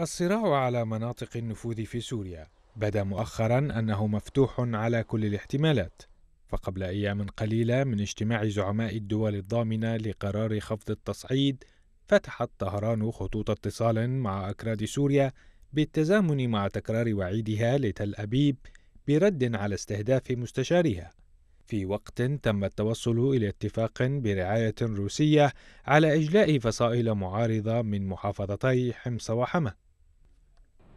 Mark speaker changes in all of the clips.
Speaker 1: الصراع على مناطق النفوذ في سوريا بدا مؤخرا انه مفتوح على كل الاحتمالات فقبل ايام قليله من اجتماع زعماء الدول الضامنه لقرار خفض التصعيد فتحت طهران خطوط اتصال مع اكراد سوريا بالتزامن مع تكرار وعيدها لتل ابيب برد على استهداف مستشارها في وقت تم التوصل الى اتفاق برعايه روسيه على اجلاء فصائل معارضه من محافظتي حمص وحماه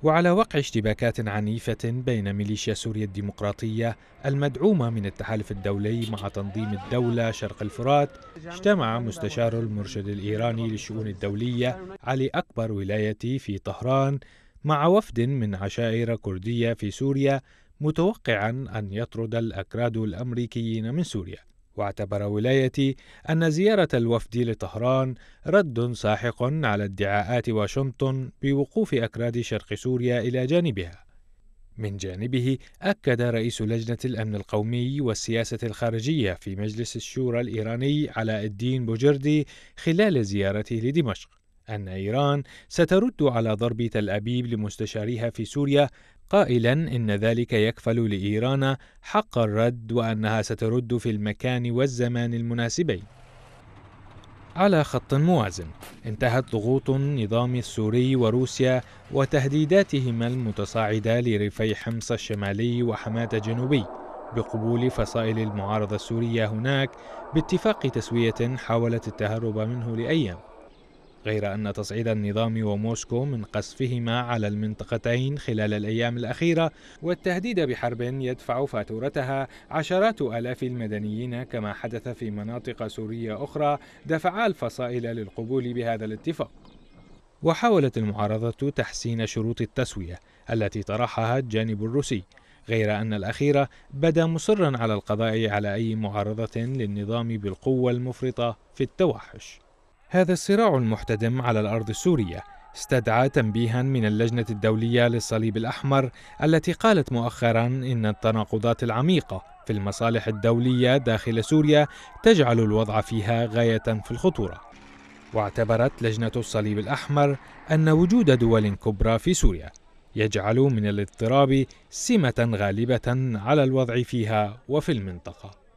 Speaker 1: وعلى وقع اشتباكات عنيفة بين ميليشيا سوريا الديمقراطية المدعومة من التحالف الدولي مع تنظيم الدولة شرق الفرات اجتمع مستشار المرشد الإيراني للشؤون الدولية علي أكبر ولايتي في طهران مع وفد من عشائر كردية في سوريا متوقعا أن يطرد الأكراد الأمريكيين من سوريا واعتبر ولايتي أن زيارة الوفد لطهران رد ساحق على ادعاءات واشنطن بوقوف أكراد شرق سوريا إلى جانبها. من جانبه أكد رئيس لجنة الأمن القومي والسياسة الخارجية في مجلس الشورى الإيراني علاء الدين بوجردي خلال زيارته لدمشق أن إيران سترد على ضرب تل أبيب لمستشاريها في سوريا قائلا إن ذلك يكفل لإيران حق الرد وأنها سترد في المكان والزمان المناسبين. على خط موازن انتهت ضغوط النظام السوري وروسيا وتهديداتهما المتصاعدة لريفي حمص الشمالي وحماة الجنوبي بقبول فصائل المعارضة السورية هناك باتفاق تسوية حاولت التهرب منه لأيام غير أن تصعيد النظام وموسكو من قصفهما على المنطقتين خلال الأيام الأخيرة والتهديد بحرب يدفع فاتورتها عشرات آلاف المدنيين كما حدث في مناطق سورية أخرى دفعا الفصائل للقبول بهذا الاتفاق وحاولت المعارضة تحسين شروط التسوية التي طرحها الجانب الروسي غير أن الأخير بدا مصرا على القضاء على أي معارضة للنظام بالقوة المفرطة في التوحش هذا الصراع المحتدم على الأرض السورية استدعى تنبيها من اللجنة الدولية للصليب الأحمر التي قالت مؤخرا إن التناقضات العميقة في المصالح الدولية داخل سوريا تجعل الوضع فيها غاية في الخطورة. واعتبرت لجنة الصليب الأحمر أن وجود دول كبرى في سوريا يجعل من الاضطراب سمة غالبة على الوضع فيها وفي المنطقة.